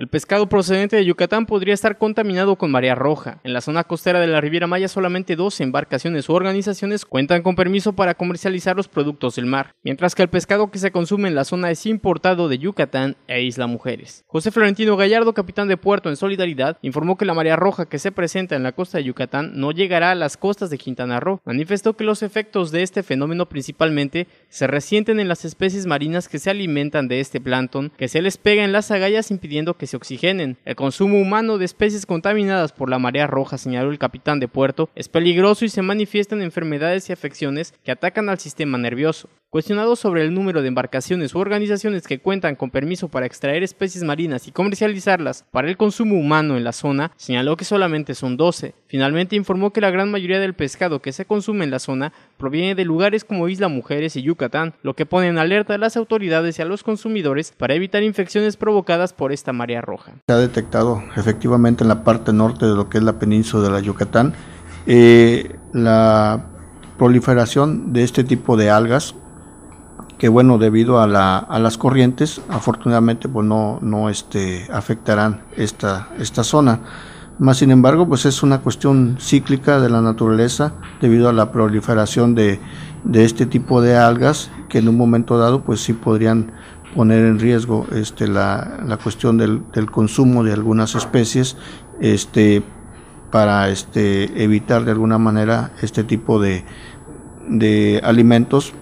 El pescado procedente de Yucatán podría estar contaminado con marea roja. En la zona costera de la Riviera Maya solamente dos embarcaciones u organizaciones cuentan con permiso para comercializar los productos del mar, mientras que el pescado que se consume en la zona es importado de Yucatán e Isla Mujeres. José Florentino Gallardo, capitán de puerto en Solidaridad, informó que la marea roja que se presenta en la costa de Yucatán no llegará a las costas de Quintana Roo. Manifestó que los efectos de este fenómeno principalmente se resienten en las especies marinas que se alimentan de este plancton, que se les pega en las agallas impidiendo que se oxigenen. El consumo humano de especies contaminadas por la marea roja, señaló el capitán de puerto, es peligroso y se manifiestan enfermedades y afecciones que atacan al sistema nervioso. Cuestionado sobre el número de embarcaciones u organizaciones que cuentan con permiso para extraer especies marinas y comercializarlas para el consumo humano en la zona, señaló que solamente son 12. Finalmente informó que la gran mayoría del pescado que se consume en la zona proviene de lugares como Isla Mujeres y Yucatán, lo que pone en alerta a las autoridades y a los consumidores para evitar infecciones provocadas por esta marea roja. Se ha detectado efectivamente en la parte norte de lo que es la península de la Yucatán eh, la proliferación de este tipo de algas que bueno, debido a, la, a las corrientes, afortunadamente pues no, no este, afectarán esta, esta zona. Más sin embargo, pues es una cuestión cíclica de la naturaleza debido a la proliferación de, de este tipo de algas que en un momento dado pues sí podrían poner en riesgo este, la, cuestión del, consumo de algunas especies este, para este, evitar de alguna manera este tipo de, de alimentos